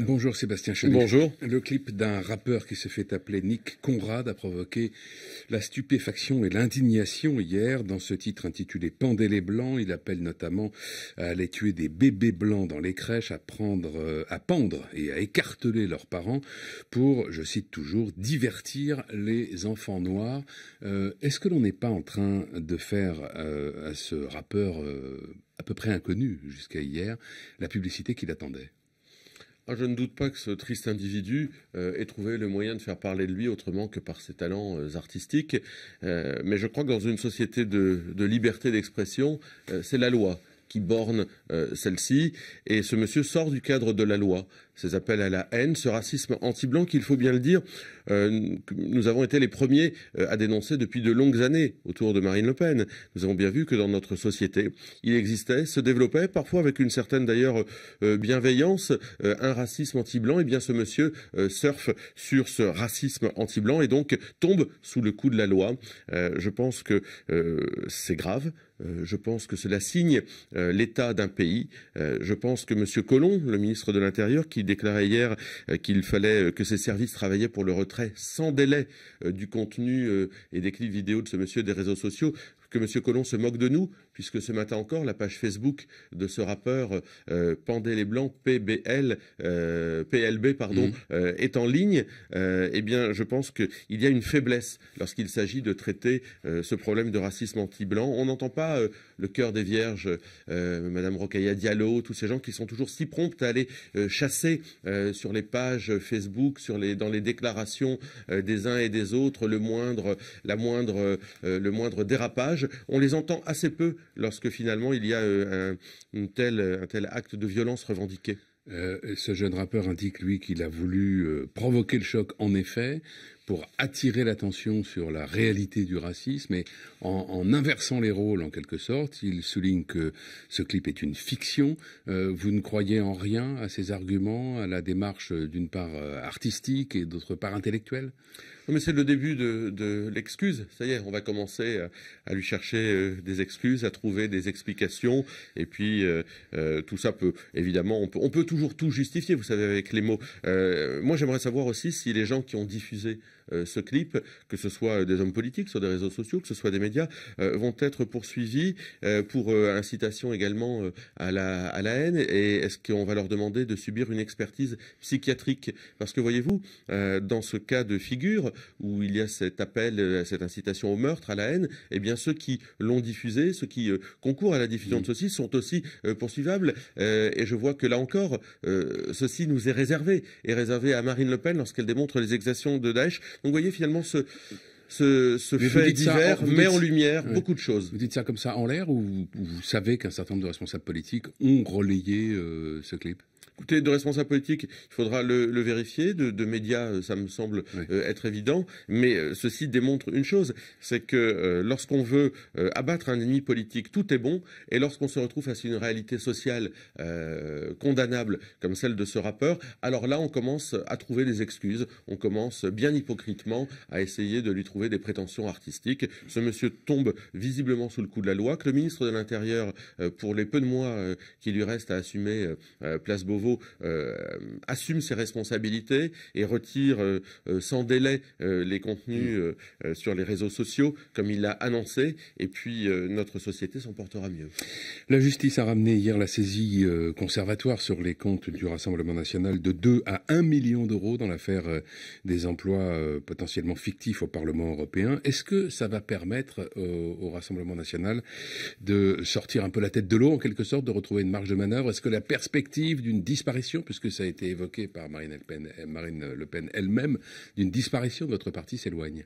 Bonjour Sébastien chez Bonjour. Le clip d'un rappeur qui se fait appeler Nick Conrad a provoqué la stupéfaction et l'indignation hier. Dans ce titre intitulé Pendez les blancs, il appelle notamment à aller tuer des bébés blancs dans les crèches, à prendre, à pendre et à écarteler leurs parents pour, je cite toujours, divertir les enfants noirs. Euh, est-ce que l'on n'est pas en train de faire euh, à ce rappeur euh, à peu près inconnu jusqu'à hier la publicité qu'il attendait ah, je ne doute pas que ce triste individu euh, ait trouvé le moyen de faire parler de lui autrement que par ses talents euh, artistiques. Euh, mais je crois que dans une société de liberté d'expression, c'est la loi qui borne celle-ci. Et ce monsieur sort du cadre de la loi ces appels à la haine, ce racisme anti-blanc qu'il faut bien le dire, euh, nous avons été les premiers euh, à dénoncer depuis de longues années autour de Marine Le Pen. Nous avons bien vu que dans notre société, il existait, se développait, parfois avec une certaine d'ailleurs euh, bienveillance, un racisme anti-blanc. Et eh bien ce monsieur surfe sur ce racisme anti-blanc et donc tombe sous le coup de la loi. je pense que c'est grave. je pense que cela signe l'état d'un pays. je pense que M. Collomb, le ministre de l'Intérieur, qui il déclarait hier euh, qu'il fallait euh, que ses services travaillaient pour le retrait sans délai euh, du contenu et des clips vidéo de ce monsieur des réseaux sociaux, que M. Collomb se moque de nous puisque ce matin encore, la page Facebook de ce rappeur euh, Pandé les Blancs, PBL, euh, PLB, pardon, mm. euh, est en ligne. eh bien, je pense qu'il y a une faiblesse lorsqu'il s'agit de traiter ce problème de racisme anti-blanc. On n'entend pas le cœur des vierges, Madame Rocaya Diallo, tous ces gens qui sont toujours si promptes à aller chasser sur les pages Facebook, dans les déclarations des uns et des autres, le moindre dérapage. On les entend assez peu lorsque finalement il y a euh, un, tel acte de violence revendiqué euh, ce jeune rappeur indique, lui, qu'il a voulu euh, provoquer le choc, en effet, pour attirer l'attention sur la réalité du racisme et en, inversant les rôles en quelque sorte, il souligne que ce clip est une fiction. Euh, vous ne croyez en rien à ces arguments, à la démarche euh, d'une part euh, artistique et d'autre part intellectuelle mais c'est le début de, l'excuse. Ça y est, on va commencer à, lui chercher des excuses, à trouver des explications. Et puis, tout ça peut, évidemment, peut, on peut, toujours tout justifier, vous savez, avec les mots. moi, j'aimerais savoir aussi si les gens qui ont diffusé euh, ce clip, que ce soit euh, des hommes politiques sur des réseaux sociaux, que ce soit des médias, euh, vont être poursuivis pour incitation également à la, haine Et est-ce qu'on va leur demander de subir une expertise psychiatrique Parce que voyez-vous, dans ce cas de figure où il y a cet appel, cette incitation au meurtre, à la haine, eh bien ceux qui l'ont diffusé, ceux qui concourent à la diffusion de ceci sont aussi poursuivables. et je vois que là encore, ceci nous est réservé, est réservé à Marine Le Pen lorsqu'elle démontre les exactions de Daesh. Donc vous voyez finalement ce, fait divers met en lumière beaucoup de choses. Vous dites ça comme ça en l'air ou vous, savez qu'un certain nombre de responsables politiques ont relayé euh, ce clip Écoutez, de responsable politique, il faudra le, vérifier. De, médias, euh, ça me semble euh, être évident. Mais euh, ceci démontre une chose, c'est que lorsqu'on veut abattre un ennemi politique, tout est bon. Et lorsqu'on se retrouve face à une réalité sociale condamnable comme celle de ce rappeur, alors là, on commence à trouver des excuses. On commence bien hypocritement à essayer de lui trouver des prétentions artistiques. Ce monsieur tombe visiblement sous le coup de la loi. Que le ministre de l'Intérieur, pour les peu de mois qui lui restent à assumer place Beauvau, euh, assume ses responsabilités et retire euh, euh, sans délai les contenus mm. sur les réseaux sociaux, comme il l'a annoncé, et puis notre société s'en portera mieux. La justice a ramené hier la saisie conservatoire sur les comptes du Rassemblement national de 2 à 1 million d'euros dans l'affaire des emplois potentiellement fictifs au Parlement européen. Est-ce que ça va permettre au Rassemblement national de sortir un peu la tête de l'eau, en quelque sorte, de retrouver une marge de manœuvre Est-ce que la perspective d'une disparition, puisque ça a été évoqué par euh, Marine Le Pen, elle-même, d'une disparition de votre parti s'éloigne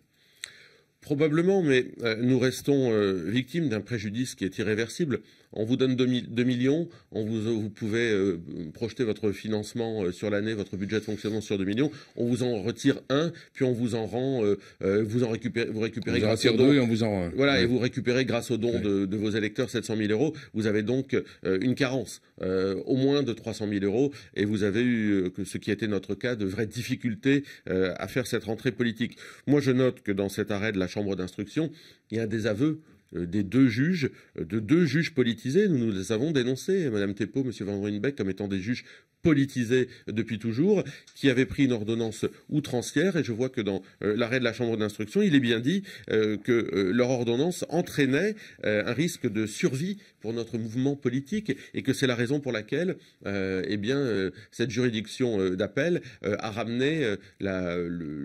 Probablement, mais euh, nous restons euh, victimes d'un préjudice qui est irréversible on vous donne 2, millions, on vous, pouvez euh, projeter votre financement euh, sur l'année, votre budget de fonctionnement sur 2 millions, on vous en retire un, puis on vous en rend, euh, vous en récupérez, vous grâce aux dons, vous voilà, et vous récupérez grâce aux dons de, vos électeurs 700 000 euros. Vous avez donc une carence au moins de 300 000 euros, et vous avez eu, ce qui était notre cas, de vraies difficultés à faire cette rentrée politique. Moi, je note que dans cet arrêt de la Chambre d'instruction, il y a des aveux. Euh, des deux juges, euh, de deux juges politisés. Nous, les avons dénoncés, Madame Tepo, Monsieur Van Rynbeck, comme étant des juges politisé depuis toujours, qui avait pris une ordonnance outrancière. Et je vois que dans euh, l'arrêt de la Chambre d'instruction, il est bien dit euh, que euh, leur ordonnance entraînait un risque de survie pour notre mouvement politique et que c'est la raison pour laquelle eh bien, cette juridiction d'appel a ramené la,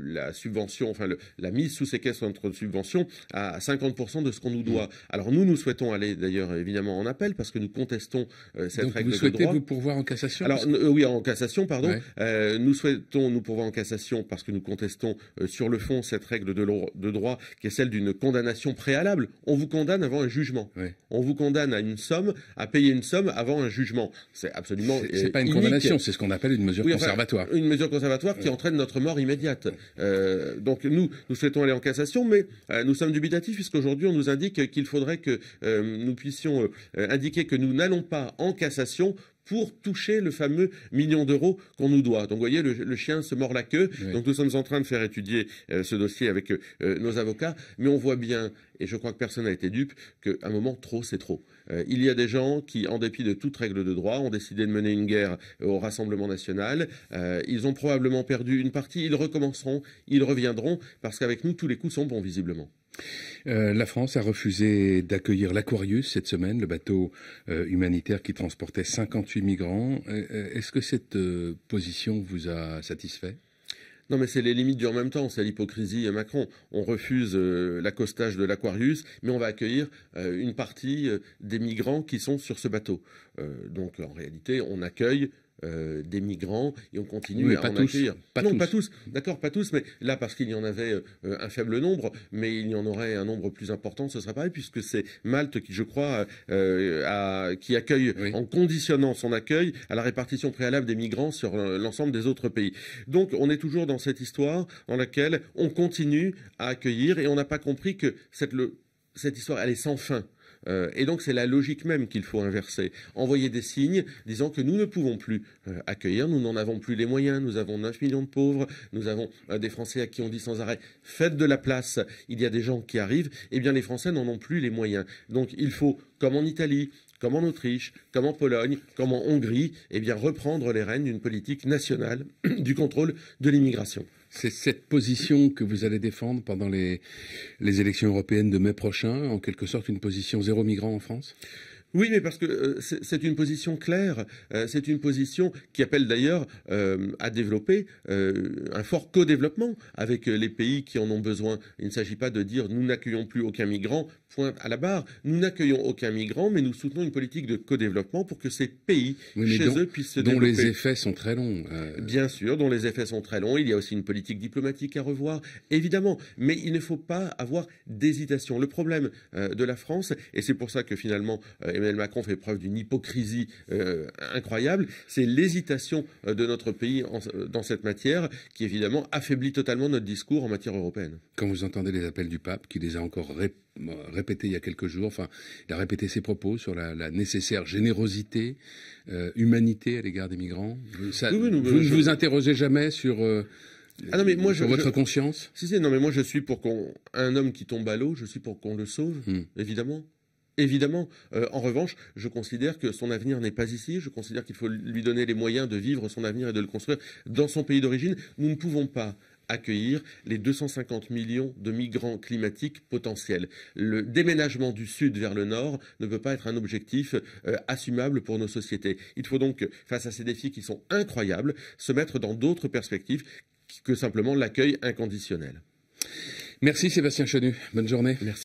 la subvention, enfin la mise sous séquestre entre subvention à 50% de ce qu'on nous doit. Mmh. Alors nous, nous souhaitons aller d'ailleurs évidemment en appel parce que nous contestons cette règle vous souhaitez de droit. vous pourvoir en cassation oui, en cassation, pardon. Euh, nous souhaitons nous pourvoir en cassation parce que nous contestons euh, sur le fond cette règle de, de droit qui est celle d'une condamnation préalable. On vous condamne avant un jugement. On vous condamne à une somme, à payer une somme avant un jugement. C'est absolument. C'est euh, pas une condamnation, c'est ce qu'on appelle une mesure conservatoire. une mesure conservatoire qui entraîne notre mort immédiate. donc nous, nous souhaitons aller en cassation, mais nous sommes dubitatifs puisqu'aujourd'hui on nous indique qu'il faudrait que nous puissions indiquer que nous n'allons pas en cassation pour toucher le fameux million d'euros qu'on nous doit. Donc vous voyez, le, chien se mord la queue. Donc nous sommes en train de faire étudier euh, ce dossier avec euh, nos avocats, mais on voit bien, et je crois que personne n'a été dupe, qu'à un moment, trop, c'est trop. Euh, il y a des gens qui, en dépit de toute règle de droit, ont décidé de mener une guerre au Rassemblement national. ils ont probablement perdu une partie, ils recommenceront, ils reviendront, parce qu'avec nous, tous les coups sont bons, visiblement. Euh, la France a refusé d'accueillir l'Aquarius cette semaine, le bateau euh, humanitaire qui transportait 58 migrants. Euh, est-ce que cette position vous a satisfait non, mais c'est les limites du en même temps, c'est l'hypocrisie Macron. On refuse l'accostage de l'Aquarius, mais on va accueillir une partie des migrants qui sont sur ce bateau. donc en réalité, on accueille euh, des migrants et on continue à en accueillir. Pas non, tous. pas tous. D'accord, pas tous, mais là, parce qu'il y en avait euh, euh, un faible nombre, mais il y en aurait un nombre plus important, ce serait pareil, puisque c'est Malte qui, je crois, qui accueille en conditionnant son accueil à la répartition préalable des migrants sur l'ensemble des autres pays. Donc, on est toujours dans cette histoire dans laquelle on continue à accueillir et on n'a pas compris que cette, cette histoire, elle est sans fin. Euh, et donc c'est la logique même qu'il faut inverser. Envoyer des signes disant que nous ne pouvons plus euh, accueillir, nous n'en avons plus les moyens, nous avons 9 millions de pauvres, nous avons euh, des Français à qui on dit sans arrêt faites de la place, il y a des gens qui arrivent, et eh bien les Français n'en ont plus les moyens. Donc il faut, comme en Italie, comme en Autriche, comme en Pologne, comme en Hongrie, eh bien reprendre les rênes d'une politique nationale du contrôle de l'immigration. C'est cette position que vous allez défendre pendant les élections européennes de mai prochain, en quelque sorte une position zéro migrant en France oui, mais parce que euh, c'est une position claire, euh, c'est une position qui appelle d'ailleurs euh, à développer un fort co-développement avec les pays qui en ont besoin. Il ne s'agit pas de dire nous n'accueillons plus aucun migrant, point à la barre. Nous n'accueillons aucun migrant, mais nous soutenons une politique de co-développement pour que ces pays, chez eux, puissent se développer. Dont les effets sont très longs. Bien sûr, dont les effets sont très longs. Il y a aussi une politique diplomatique à revoir, évidemment. Mais il ne faut pas avoir d'hésitation. Le problème de la France, et c'est pour ça que finalement... Emmanuel Macron fait preuve d'une hypocrisie euh, incroyable, c'est l'hésitation euh, de notre pays euh, dans cette matière qui évidemment affaiblit totalement notre discours en matière européenne. Quand vous entendez les appels du pape qui les a encore répétés, il y a quelques jours. Enfin, il a répété ses propos sur la, nécessaire générosité, humanité à l'égard des migrants. vous ne vous interrogez jamais sur. Ah votre conscience si, si, non, mais moi je suis pour qu'un homme qui tombe à l'eau, je suis pour qu'on le sauve, hmm. évidemment. Évidemment, euh, en revanche, je considère que son avenir n'est pas ici, je considère qu'il faut lui donner les moyens de vivre son avenir et de le construire dans son pays d'origine. Nous ne pouvons pas accueillir les 250 millions de migrants climatiques potentiels. Le déménagement du sud vers le nord ne peut pas être un objectif euh, assumable pour nos sociétés. Il faut donc, face à ces défis qui sont incroyables, se mettre dans d'autres perspectives que simplement l'accueil inconditionnel. Merci Sébastien Chenu. Bonne journée. Merci.